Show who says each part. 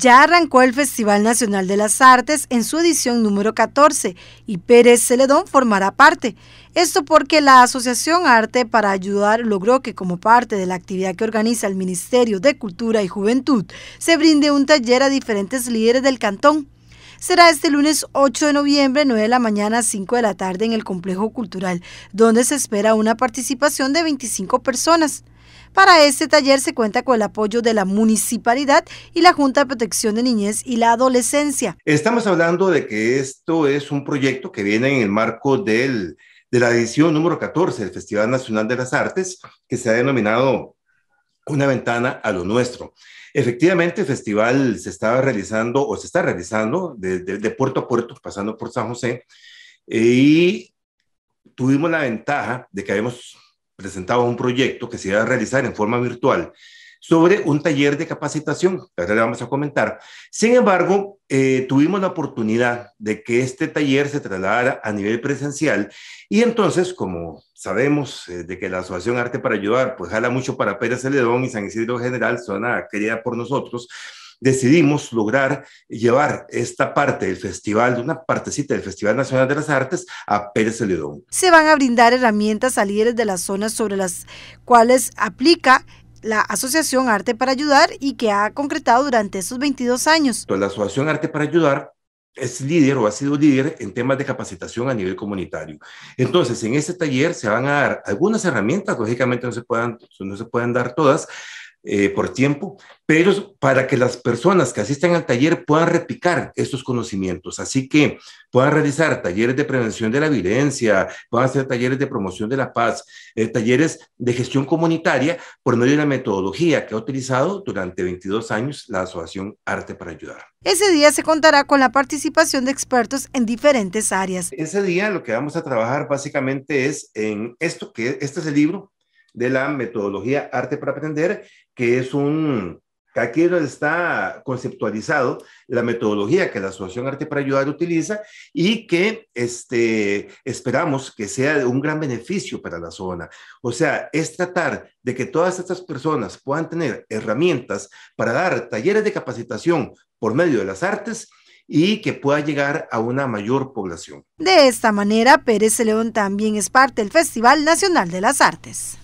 Speaker 1: Ya arrancó el Festival Nacional de las Artes en su edición número 14 y Pérez Celedón formará parte. Esto porque la Asociación Arte para Ayudar logró que como parte de la actividad que organiza el Ministerio de Cultura y Juventud se brinde un taller a diferentes líderes del cantón. Será este lunes 8 de noviembre, 9 de la mañana a 5 de la tarde en el Complejo Cultural, donde se espera una participación de 25 personas. Para este taller se cuenta con el apoyo de la municipalidad y la Junta de Protección de Niñez y la Adolescencia.
Speaker 2: Estamos hablando de que esto es un proyecto que viene en el marco de la edición número 14 del Festival Nacional de las Artes, que se ha denominado Una ventana a lo nuestro. Efectivamente, el festival se estaba realizando o se está realizando de, de puerto a puerto, pasando por San José, eh, y tuvimos la ventaja de que habíamos presentaba un proyecto que se iba a realizar en forma virtual sobre un taller de capacitación, que ahora le vamos a comentar. Sin embargo, eh, tuvimos la oportunidad de que este taller se trasladara a nivel presencial y entonces, como sabemos eh, de que la Asociación Arte para Ayudar, pues jala mucho para Pérez Celedón y San Isidro General, zona querida por nosotros, decidimos lograr llevar esta parte del festival, una partecita del Festival Nacional de las Artes, a Pérez Celedón.
Speaker 1: Se van a brindar herramientas a líderes de las zonas sobre las cuales aplica la Asociación Arte para Ayudar y que ha concretado durante esos 22 años.
Speaker 2: La Asociación Arte para Ayudar es líder o ha sido líder en temas de capacitación a nivel comunitario. Entonces, en este taller se van a dar algunas herramientas, lógicamente no se, puedan, no se pueden dar todas, eh, por tiempo, pero para que las personas que asistan al taller puedan repicar estos conocimientos. Así que puedan realizar talleres de prevención de la violencia, puedan hacer talleres de promoción de la paz, eh, talleres de gestión comunitaria por medio de la metodología que ha utilizado durante 22 años la Asociación Arte para Ayudar.
Speaker 1: Ese día se contará con la participación de expertos en diferentes áreas.
Speaker 2: Ese día lo que vamos a trabajar básicamente es en esto que este es el libro, de la metodología Arte para Aprender, que es un, aquí está conceptualizado la metodología que la Asociación Arte para Ayudar utiliza y que este, esperamos que sea un gran beneficio para la zona. O sea, es tratar de que todas estas personas puedan tener herramientas para dar talleres de capacitación por medio de las artes y que pueda llegar a una mayor población.
Speaker 1: De esta manera, Pérez León también es parte del Festival Nacional de las
Speaker 2: Artes.